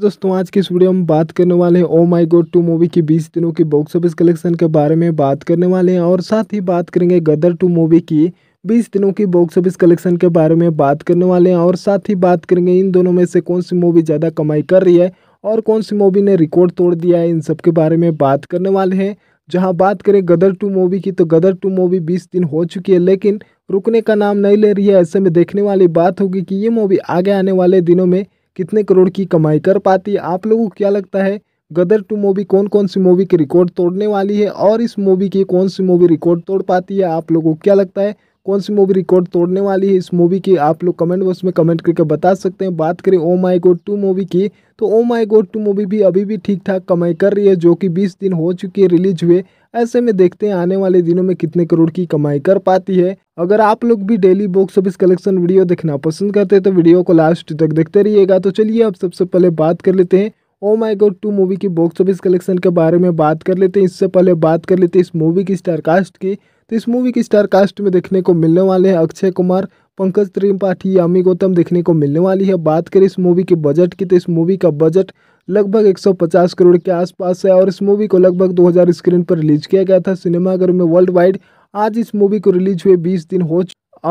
दोस्तों आज के इस वीडियो में बात करने वाले हैं oh my god two movie की 20 दिनों की बॉक्स ऑफिस कलेक्शन के बारे में बात करने वाले हैं और साथ ही बात करेंगे गदर टू मूवी की 20 दिनों की बॉक्स ऑफिस कलेक्शन के बारे में बात करने वाले हैं और साथ ही बात करेंगे इन दोनों में से कौन सी मूवी ज़्यादा कमाई कर रही है और कौन सी मूवी ने रिकॉर्ड तोड़ दिया है इन सब के बारे में बात करने वाले हैं जहाँ बात करें गदर टू मूवी की तो गदर टू मूवी बीस दिन हो चुकी है लेकिन रुकने का नाम नहीं ले रही है ऐसे में देखने वाली बात होगी कि ये मूवी आगे आने वाले दिनों में कितने करोड़ की कमाई कर पाती है आप लोगों को क्या लगता है गदर टू मूवी कौन कौन सी मूवी के रिकॉर्ड तोड़ने वाली है और इस मूवी की कौन सी मूवी रिकॉर्ड तोड़ पाती है आप लोगों को क्या लगता है कौन सी मूवी रिकॉर्ड तोड़ने वाली है इस मूवी की आप लोग कमेंट बॉक्स में कमेंट करके बता सकते हैं बात करें ओ माई गोड टू मूवी की तो ओ माई गोड टू मूवी भी अभी भी ठीक ठाक कमाई कर रही है जो कि बीस दिन हो चुकी है रिलीज हुए ऐसे में देखते हैं आने वाले दिनों में कितने करोड़ की कमाई कर पाती है अगर आप लोग भी daily box office collection video देखना पसंद करते हैं तो वीडियो को लास्ट तक देखते रहिएगा तो चलिए अब सबसे पहले बात कर लेते हैं oh my god two movie की बॉक्स ऑफिस कलेक्शन के बारे में बात कर लेते हैं इससे पहले बात कर लेते हैं इस मूवी की स्टारकास्ट की तो इस मूवी की स्टार कास्ट में देखने को मिलने वाले हैं अक्षय कुमार पंकज त्रिपाठी यामी गौतम देखने को मिलने वाली है बात करें इस मूवी के बजट की तो इस मूवी का बजट लगभग 150 करोड़ के आसपास है और इस मूवी को लगभग 2000 स्क्रीन पर रिलीज किया गया था सिनेमाघर में वर्ल्ड वाइड आज इस मूवी को रिलीज हुए 20 दिन हो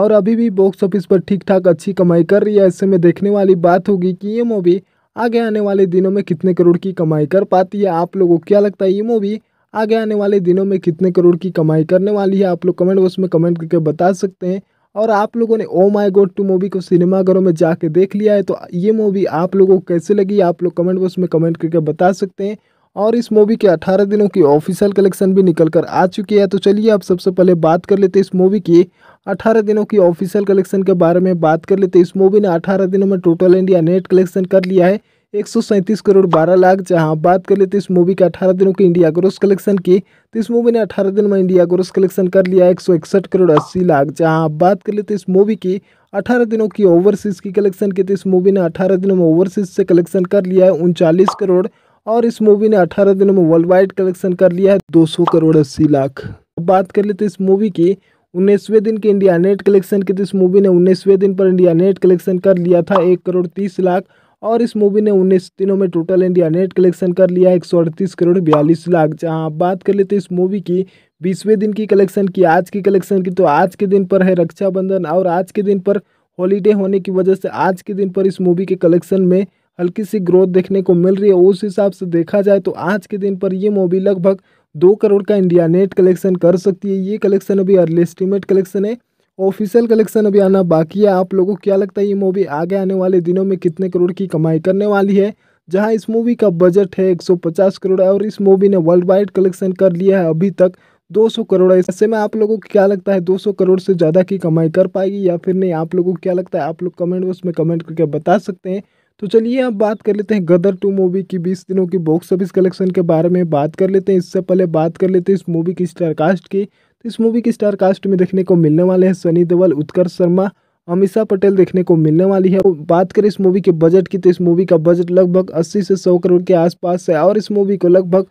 और अभी भी बॉक्स ऑफिस पर ठीक ठाक अच्छी कमाई कर रही है ऐसे में देखने वाली बात होगी कि ये मूवी आगे आने वाले दिनों में कितने करोड़ की कमाई कर पाती है आप लोगों को क्या लगता है ये मूवी आगे आने वाले दिनों में कितने करोड़ की कमाई करने वाली है आप लोग कमेंट बॉक्स में कमेंट करके बता सकते हैं और आप लोगों ने ओ माई गोड टू मूवी को सिनेमाघरों में जाके देख लिया है तो ये मूवी आप लोगों को कैसे लगी आप लोग कमेंट बॉक्स में कमेंट करके बता सकते हैं और इस मूवी के 18 दिनों की ऑफिशियल कलेक्शन भी निकल कर आ चुकी है तो चलिए आप सबसे पहले बात कर लेते हैं इस मूवी की 18 दिनों की ऑफिशियल कलेक्शन के बारे में बात कर लेते हैं इस मूवी ने 18 दिनों में टोटल इंडिया नेट कलेक्शन कर लिया है एक सौ सैंतीस करोड़ बारह लाख जहां बात कर लेते तो इस मूवी का अठारह दिनों के इंडिया ग्रोस कलेक्शन की तो इस मूवी ने अठारह दिन में इंडिया ग्रोस कलेक्शन कर लिया एक सौ इकसठ करोड़ अस्सी लाख जहां बात कर लेते तो इस मूवी की अठारह दिनों की ओवरसीज की कलेक्शन की तो इस मूवी ने अठारह दिनों में ओवरसीज से कलेक्शन कर लिया है उनचालीस करोड़ और इस मूवी ने अठारह दिनों में वर्ल्ड वाइड कलेक्शन कर लिया है दो सौ करोड़ अस्सी लाख बात कर लेते तो इस मूवी की उन्नीसवें दिन के इंडिया नेट कलेक्शन की तो इस मूवी ने उन्नीसवें दिन पर इंडिया नेट कलेक्शन कर लिया था एक करोड़ तीस लाख और इस मूवी ने उन्नीस दिनों में टोटल इंडिया नेट कलेक्शन कर लिया एक करोड़ बयालीस लाख जहाँ आप बात कर लेते तो इस मूवी की बीसवें दिन की कलेक्शन की आज की कलेक्शन की तो आज के दिन पर है रक्षाबंधन और आज के दिन पर हॉलीडे होने की वजह से आज के दिन पर इस मूवी के कलेक्शन में हल्की सी ग्रोथ देखने को मिल रही है उस हिसाब से देखा जाए तो आज के दिन पर ये मूवी लगभग दो करोड़ का इंडिया नेट कलेक्शन कर सकती है ये कलेक्शन अभी अर्ली एस्टिमेट कलेक्शन है ऑफिशियल कलेक्शन अभी आना बाकी है आप लोगों को क्या लगता है ये मूवी आगे आने वाले दिनों में कितने करोड़ की कमाई करने वाली है जहां इस मूवी का बजट है 150 करोड़ और इस मूवी ने वर्ल्ड वाइड कलेक्शन कर लिया है अभी तक 200 करोड़ है ऐसे में आप लोगों को क्या लगता है 200 करोड़ से ज़्यादा की कमाई कर पाएगी या फिर नहीं आप लोगों को क्या लगता है आप लोग कमेंट बॉक्स में कमेंट करके बता सकते हैं तो चलिए अब बात कर लेते हैं गदर टू मूवी की बीस दिनों की बॉक्स ऑफिस कलेक्शन के बारे में बात कर लेते हैं इससे पहले बात कर लेते हैं इस मूवी की स्टारकास्ट की तो इस मूवी की स्टार कास्ट में देखने को मिलने वाले हैं सनी देवल उत्कर्ष शर्मा अमिषा पटेल देखने को मिलने वाली है बात करें इस मूवी के बजट की तो इस मूवी का बजट लगभग अस्सी से सौ करोड़ के आसपास है और इस मूवी को लगभग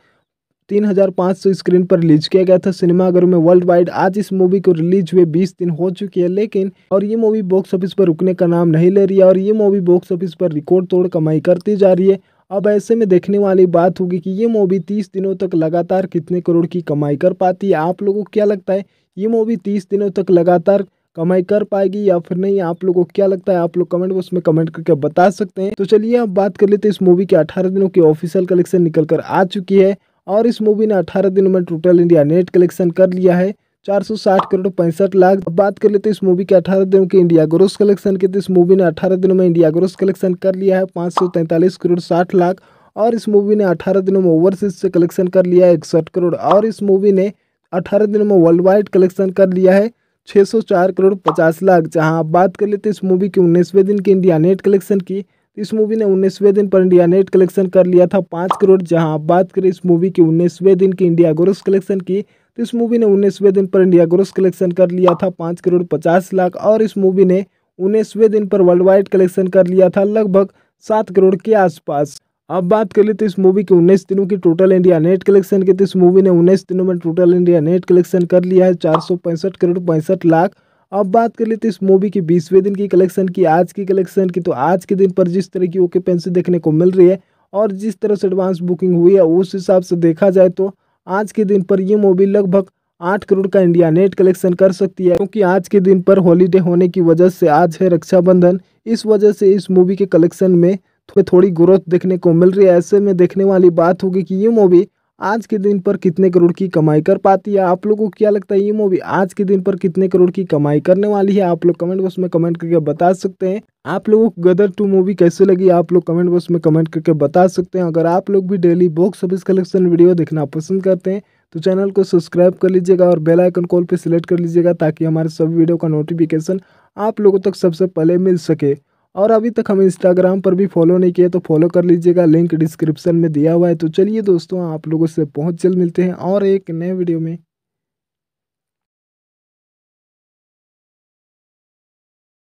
तीन हजार पाँच सौ स्क्रीन पर रिलीज किया गया था सिनेमाघरों में वर्ल्ड वाइड आज इस मूवी को रिलीज हुए बीस दिन हो चुकी है लेकिन और ये मूवी बॉक्स ऑफिस पर रुकने का नाम नहीं ले रही है और ये मूवी बॉक्स ऑफिस पर रिकॉर्ड तोड़ कमाई करती जा रही है अब ऐसे में देखने वाली बात होगी कि ये मूवी तीस दिनों तक लगातार कितने करोड़ की कमाई कर पाती है आप लोगों को क्या लगता है ये मूवी तीस दिनों तक लगातार कमाई कर पाएगी या फिर नहीं आप लोगों को क्या लगता है आप लोग कमेंट बॉक्स में कमेंट करके बता सकते हैं तो चलिए अब बात कर लेते हैं इस मूवी के अठारह दिनों की ऑफिशियल कलेक्शन निकल कर आ चुकी है और इस मूवी ने अठारह दिनों में टोटल इंडिया नेट कलेक्शन कर लिया है चार सौ साठ करोड़ पैंसठ लाख बात कर लेते हैं इस मूवी के अठारह दिनों के इंडिया ग्रोस कलेक्शन के तो इस मूवी ने अठारह दिनों में इंडिया ग्रोस कलेक्शन कर लिया है पाँच सौ तैंतालीस करोड़ साठ लाख और इस मूवी ने अठारह दिनों में ओवरसीज से कलेक्शन कर लिया है इकसठ करोड़ और इस मूवी ने अठारह दिनों में वर्ल्ड वाइड कलेक्शन कर लिया है सौ चार करोड़ पचास लाख जहाँ आप बात कर लेते हैं इस मूवी के उन्नीसवें दिन के इंडिया नेट कलेक्शन की तो इस मूवी ने उन्नीसवें दिन पर इंडिया नेट कलेक्शन कर लिया था पाँच करोड़ जहाँ आप बात करें इस मूवी के उन्नीसवें दिन की इंडिया ग्रोस कलेक्शन की तो इस मूवी ने उन्नीसवें दिन पर इंडिया ग्रोस कलेक्शन कर लिया था पाँच करोड़ पचास लाख और इस मूवी ने उन्नीसवें दिन पर वर्ल्ड वाइड कलेक्शन कर लिया था लगभग सात करोड़ के आसपास अब बात कर ले तो इस मूवी के उन्नीस दिनों की टोटल इंडिया नेट कलेक्शन की तो इस मूवी ने उन्नीस दिनों में टोटल इंडिया नेट कलेक्शन कर लिया है चार सौ पैंसठ करोड़ पैंसठ लाख अब बात कर तो इस मूवी की बीसवें दिन की कलेक्शन की आज की कलेक्शन की तो आज के दिन पर जिस तरह की ओके पेंसिल देखने को मिल रही है और जिस तरह से एडवांस बुकिंग हुई है उस हिसाब से देखा जाए तो आज के दिन पर ये मूवी लगभग आठ करोड़ का इंडिया नेट कलेक्शन कर सकती है क्योंकि आज के दिन पर हॉलीडे होने की वजह से आज है रक्षाबंधन इस वजह से इस मूवी के कलेक्शन में थोड़ी थोड़ी ग्रोथ देखने को मिल रही है ऐसे में देखने वाली बात होगी कि ये मूवी आज के दिन पर कितने करोड़ की कमाई कर पाती है आप लोगों को क्या लगता है ये मूवी आज के दिन पर कितने करोड़ की कमाई करने वाली है आप लोग कमेंट बॉक्स में कमेंट करके बता सकते हैं आप लोगों को गदर टू मूवी कैसे लगी आप लोग कमेंट बॉक्स में कमेंट करके बता सकते हैं अगर आप लोग भी daily box office collection video देखना पसंद करते हैं तो चैनल को सब्सक्राइब कर लीजिएगा और बेल आइकन कॉल पर सिलेक्ट कर लीजिएगा ताकि हमारे सब वीडियो का नोटिफिकेशन आप लोगों तक सबसे पहले मिल सके और अभी तक हमें इंस्टाग्राम पर भी फॉलो नहीं किया तो फॉलो कर लीजिएगा लिंक डिस्क्रिप्शन में दिया हुआ है तो चलिए दोस्तों आप लोगों से बहुत जल्द मिलते हैं और एक नए वीडियो में